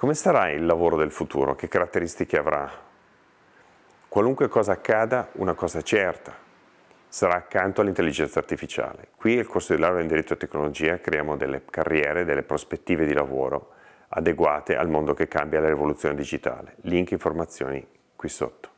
Come sarà il lavoro del futuro? Che caratteristiche avrà? Qualunque cosa accada, una cosa certa, sarà accanto all'intelligenza artificiale. Qui al corso di laurea in diritto e tecnologia creiamo delle carriere, delle prospettive di lavoro adeguate al mondo che cambia la rivoluzione digitale. Link informazioni qui sotto.